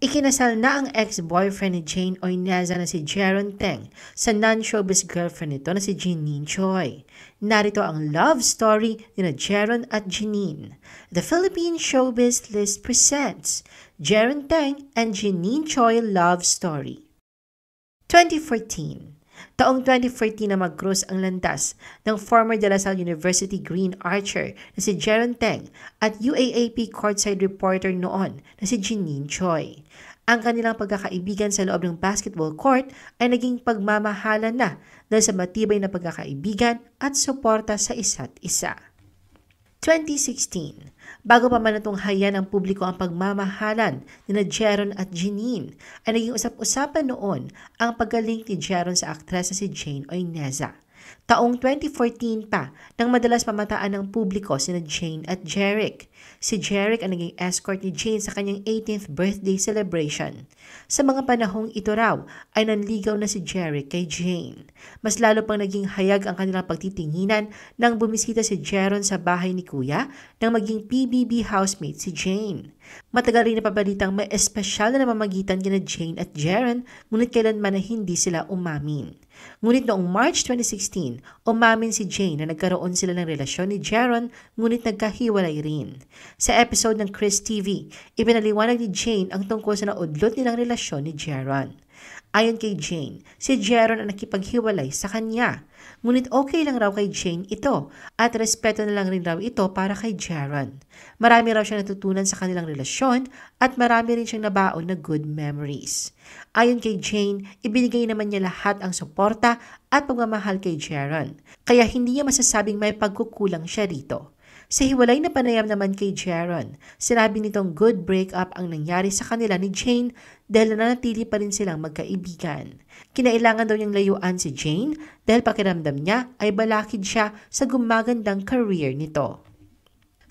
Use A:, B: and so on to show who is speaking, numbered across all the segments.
A: Ikinasal na ang ex-boyfriend ni Jane Oineza na si Jaron Teng sa non-showbiz girlfriend nito na si Janine Choi. Narito ang love story ni na Jaron at Janine. The Philippine Showbiz List presents Jaron Teng and Janine Choi Love Story. 2014 Taong 2014 na mag-cruise ang landas ng former De La Salle University Green Archer na si Jeron Teng at UAAP courtside reporter noon na si Janine Choi. Ang kanilang pagkakaibigan sa loob ng basketball court ay naging pagmamahalan na dahil sa matibay na pagkakaibigan at suporta sa isa't isa. 2016, bago pa man natunghayan ng publiko ang pagmamahalan ni na Jeron at Janine, ay naging usap-usapan noon ang pagkalink ni Jeron sa aktres na si Jane Oineza. Taong 2014 pa, nang madalas pamataan ng publiko sina Jane at Jeric. Si Jeric ang naging escort ni Jane sa kanyang 18th birthday celebration. Sa mga panahong ito raw, ay nanligaw na si Jeric kay Jane. Mas lalo pang naging hayag ang kanilang pagtitinginan nang bumisita si Jeron sa bahay ni Kuya nang maging PBB housemate si Jane. Matagal rin napabalitang may espesyal na namamagitan kina Jane at Jeron, ngunit kailanman na hindi sila umamin. Ngunit noong March 2016, umamin si Jane na nagkaroon sila ng relasyon ni Jaron ngunit nagkahiwalay rin. Sa episode ng Chris TV, ipinaliwanag ni Jane ang tungkol sa naudlot nilang relasyon ni Jaron. Ayon kay Jane, si Jeron ang nakipaghiwalay sa kanya. Ngunit okay lang raw kay Jane ito at respeto na lang rin raw ito para kay Jeron. Marami raw siya natutunan sa kanilang relasyon at marami rin siyang nabaon na good memories. Ayon kay Jane, ibinigay naman niya lahat ang suporta at pagmamahal kay Jeron. Kaya hindi niya masasabing may pagkukulang siya rito. Sa hiwalay na panayam naman kay Jaron, sinabi nitong good breakup ang nangyari sa kanila ni Jane dahil nanatili pa rin silang magkaibigan. Kinailangan daw niyang layuan si Jane dahil pakiramdam niya ay balakid siya sa gumagandang career nito.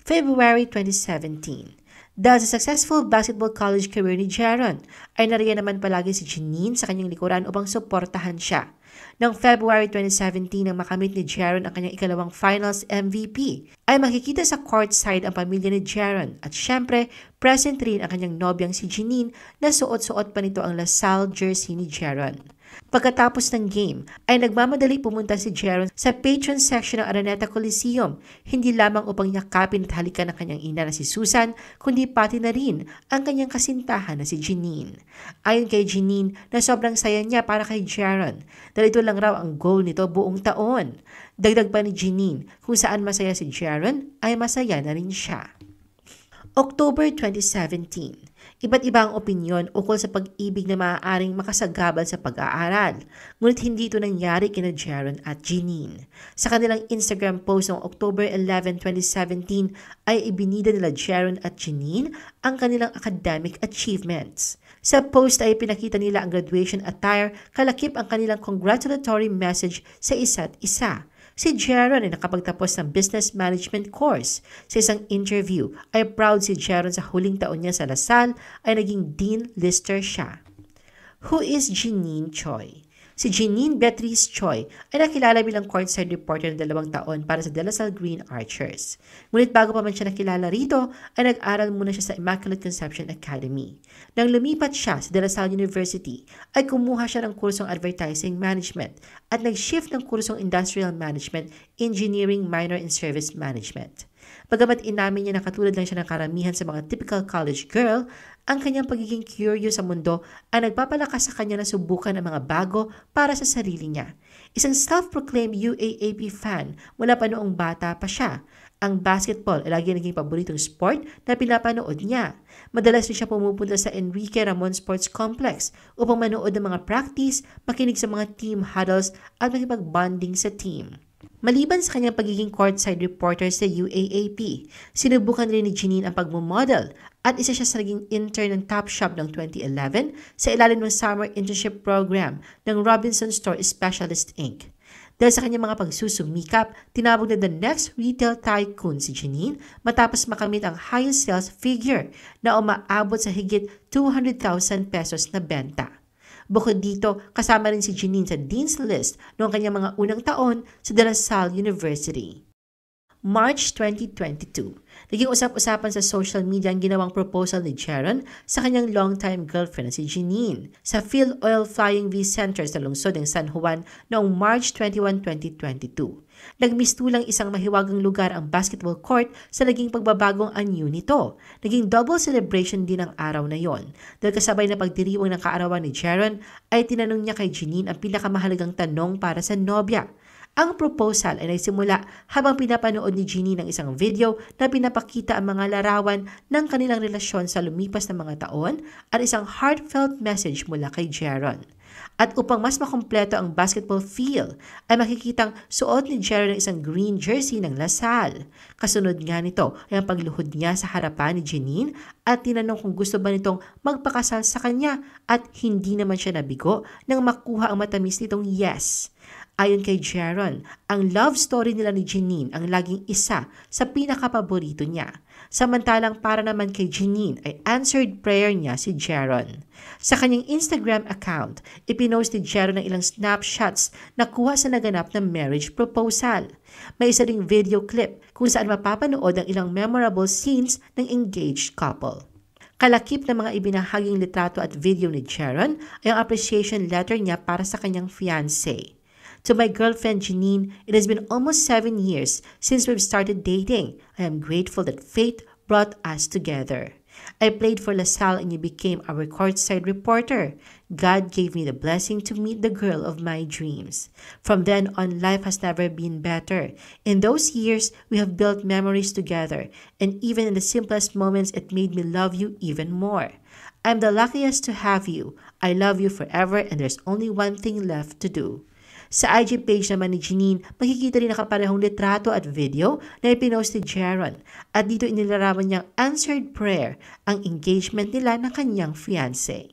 A: February 2017 Dahil sa successful basketball college career ni Jaron, ay nariyan naman palagi si Janine sa kanyang likuran upang suportahan siya. Noong February 2017 nang makamit ni Jaron ang kanyang ikalawang finals MVP, ay makikita sa courtside ang pamilya ni Jaron at syempre present rin ang kanyang nobyang si Janine na suot-suot pa nito ang LaSalle jersey ni Jaron. Pagkatapos ng game, ay nagmamadali pumunta si Jaron sa patron section ng Araneta Coliseum, hindi lamang upang yakapin at halikan ng kanyang ina na si Susan, kundi pati na rin ang kanyang kasintahan na si Janine. Ayon kay Janine na sobrang saya niya para kay Jaron, dahil ito lang raw ang goal nito buong taon. Dagdag pa ni Janine kung saan masaya si Jaron ay masaya na rin siya. October 2017, iba't ibang opinyon ukol sa pag-ibig na maaaring makasagabal sa pag-aaral. Ngunit hindi ito nangyari kina Jaron at Janine. Sa kanilang Instagram post noong October 11, 2017 ay ibinida nila Jaron at Janine ang kanilang academic achievements. Sa post ay pinakita nila ang graduation attire, kalakip ang kanilang congratulatory message sa isa't isa. Si Jaron ay nakapagtapos ng business management course. Sa isang interview, ay proud si Jaron sa huling taon niya sa Lasal ay naging Dean Lister siya. Who is Janine Choi? Si Janine Beatrice Choi ay nakilala bilang courtside reporter ng dalawang taon para sa Salle Green Archers. Ngunit bago pa man siya nakilala rito, ay nag-aral muna siya sa Immaculate Conception Academy. Nang lumipat siya sa Salle University, ay kumuha siya ng kursong Advertising Management at nag-shift ng kursong Industrial Management, Engineering Minor in Service Management. Bagamat inamin niya na katulad lang siya ng karamihan sa mga typical college girl, ang kanyang pagiging curious sa mundo ang nagpapalakas sa kanya na subukan ang mga bago para sa sarili niya. Isang self-proclaimed UAAP fan mula pa noong bata pa siya. Ang basketball ay lagi naging paboritong sport na pinapanood niya. Madalas rin siya pumupunta sa Enrique Ramon Sports Complex upang manood ng mga practice, makinig sa mga team huddles at makipag-bonding sa team. Maliban sa kanyang pagiging courtside reporter sa UAAP, sinubukan rin ni Janine ang pagmumodel at isa siya sa naging intern ng Top Shop noong 2011 sa ilalim ng Summer Internship Program ng Robinson Store Specialist Inc. Dahil sa kanyang mga pagsusumikap, tinabog na the next retail tycoon si Janine matapos makamit ang highest sales figure na umaabot sa higit 200,000 pesos na benta. Bukod dito, kasama rin si Janine sa Dean's List noong kanyang mga unang taon sa De La Salle University. March 2022, naging usap-usapan sa social media ang ginawang proposal ni Sharon sa kanyang longtime girlfriend na si Janine sa Phil Oil Flying V Center sa lungsod ng San Juan noong March 21, 2022. Nagmistulang isang mahiwagang lugar ang basketball court sa naging pagbabagong anyo nito. Naging double celebration din ang araw na yon. Dahil kasabay na pagdiriwang ng kaarawan ni Sharon ay tinanong niya kay Janine ang pinakamahalagang tanong para sa nobya. Ang proposal ay nagsimula habang pinapanood ni Ginny ng isang video na pinapakita ang mga larawan ng kanilang relasyon sa lumipas na mga taon at isang heartfelt message mula kay Jaron. At upang mas makompleto ang basketball feel, ay makikitang suot ni Jerry ng isang green jersey ng Lasal. Kasunod nga nito ay ang pagluhod niya sa harapan ni Janine at tinanong kung gusto ba nitong magpakasal sa kanya at hindi naman siya nabigo nang makuha ang matamis nitong yes. Ayon kay Jaron, ang love story nila ni Janine ang laging isa sa pinakapaborito niya. Samantalang para naman kay Janine ay answered prayer niya si Jaron. Sa kanyang Instagram account, ipinost ni Jaron ng ilang snapshots na kuha sa naganap na marriage proposal. May isa ding video clip kung saan mapapanood ang ilang memorable scenes ng engaged couple. Kalakip ng mga ibinahaging litrato at video ni Sharon ay ang appreciation letter niya para sa kanyang fiancé. To my girlfriend Janine, it has been almost seven years since we've started dating. I am grateful that fate brought us together. I played for LaSalle and you became our side reporter. God gave me the blessing to meet the girl of my dreams. From then on, life has never been better. In those years, we have built memories together, and even in the simplest moments, it made me love you even more. I'm the luckiest to have you. I love you forever, and there's only one thing left to do. Sa IG page naman ni Janine, makikita rin nakaparehong litrato at video na ipinost ni Jaron at dito inilaraman niyang answered prayer ang engagement nila ng kanyang fiance.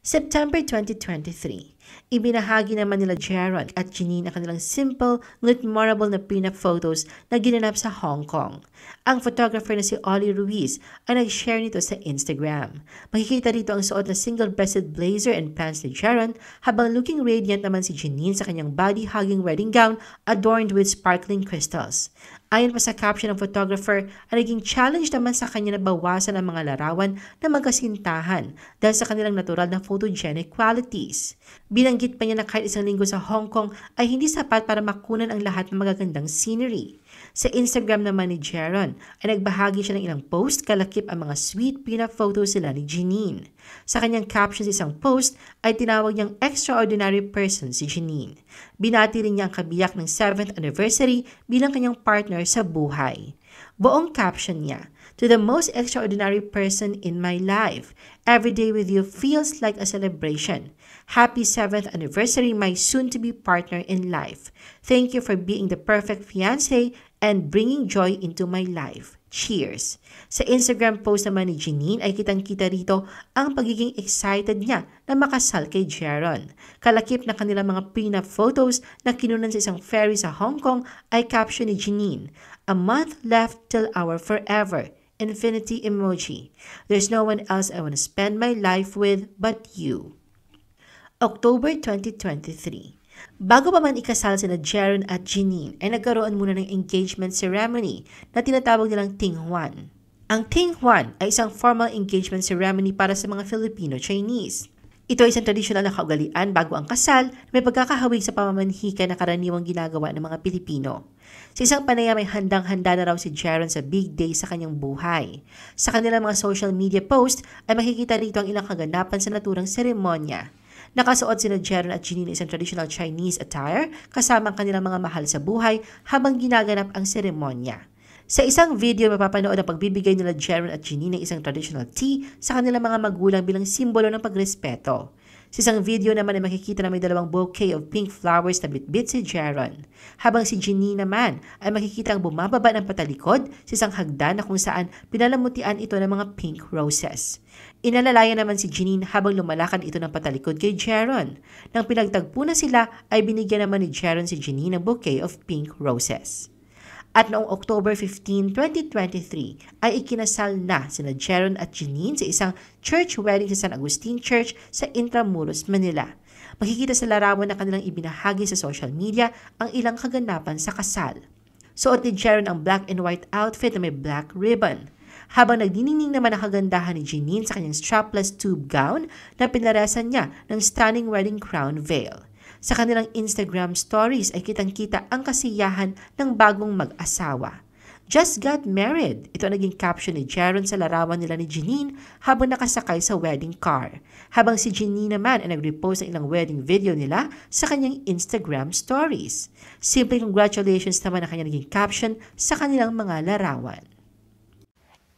A: September 2023 Ibinahagi naman nila Gerald at Janine ang kanilang simple ngunit memorable na pinup photos na ginanap sa Hong Kong. Ang photographer na si Ollie Ruiz ang nag-share nito sa Instagram. Makikita dito ang suot na single-breasted blazer and pants ni Gerald habang looking radiant naman si Janine sa kanyang body-hugging wedding gown adorned with sparkling crystals. Ayon pa sa caption ng photographer, ay naging challenge naman sa kanya na bawasan ang mga larawan na magkasintahan dahil sa kanilang natural na photogenic qualities. Binanggit pa niya na kahit isang linggo sa Hong Kong ay hindi sapat para makunan ang lahat ng magagandang scenery. Sa Instagram naman ni Jaron ay nagbahagi siya ng ilang post kalakip ang mga sweet pina photos sila ni Janine. Sa kanyang caption sa isang post ay tinawag niyang extraordinary person si Janine. Binati rin niya ang kabiyak ng 7th anniversary bilang kanyang partner sa buhay. Buong caption niya, to the most extraordinary person in my life. Every day with you feels like a celebration. Happy 7th anniversary, my soon to be partner in life. Thank you for being the perfect fiance and bringing joy into my life. Cheers! Sa Instagram post naman ni Janine ay kitang-kita rito ang pagiging excited niya na makasal kay Jaron. Kalakip na kanila mga prenup photos na kinunan sa isang ferry sa Hong Kong ay caption ni Janine, A month left till our forever infinity emoji. There's no one else I want to spend my life with but you. October 2023 Bago pa man ikasal sina Jaron at Janine ay nagkaroon muna ng engagement ceremony na tinatawag nilang Ting Huan. Ang Ting Huan ay isang formal engagement ceremony para sa mga Filipino-Chinese. Ito ay isang tradisyonal na kaugalian bago ang kasal na may pagkakahawig sa pamamanhikan na karaniwang ginagawa ng mga Pilipino. Sa isang panayam ay handang-handa na raw si Jaron sa big day sa kanyang buhay. Sa kanilang mga social media post ay makikita rito ang ilang kaganapan sa naturang seremonya. Nakasuot sina Jaron at Janine isang traditional Chinese attire kasama ang kanilang mga mahal sa buhay habang ginaganap ang seremonya. Sa isang video, mapapanood ang pagbibigay nila Jaron at Janine ng isang traditional tea sa kanilang mga magulang bilang simbolo ng pagrespeto. Sa isang video naman ay makikita na may dalawang bouquet of pink flowers na bitbit si Jaron. Habang si Jenny naman ay makikita ang bumababa ng patalikod sa isang hagdan na kung saan pinalamutian ito ng mga pink roses. Inalalayan naman si Janine habang lumalakan ito ng patalikod kay Jaron. Nang pinagtagpo na sila ay binigyan naman ni Jaron si Janine ng bouquet of pink roses. At noong October 15, 2023 ay ikinasal na sina Jeron at Janine sa isang church wedding sa San Agustin Church sa Intramuros, Manila. Makikita sa larawan na kanilang ibinahagi sa social media ang ilang kaganapan sa kasal. Suot ni Jeron ang black and white outfit na may black ribbon. Habang nagdiningning naman ang kagandahan ni Janine sa kanyang strapless tube gown na pinarasan niya ng stunning wedding crown veil. Sa kanilang Instagram stories ay kitang-kita ang kasiyahan ng bagong mag-asawa. Just got married. Ito ang naging caption ni Jaron sa larawan nila ni Janine habang nakasakay sa wedding car. Habang si Janine naman ay nag-repost ng ilang wedding video nila sa kanyang Instagram stories. Simple congratulations naman ang kanyang naging caption sa kanilang mga larawan.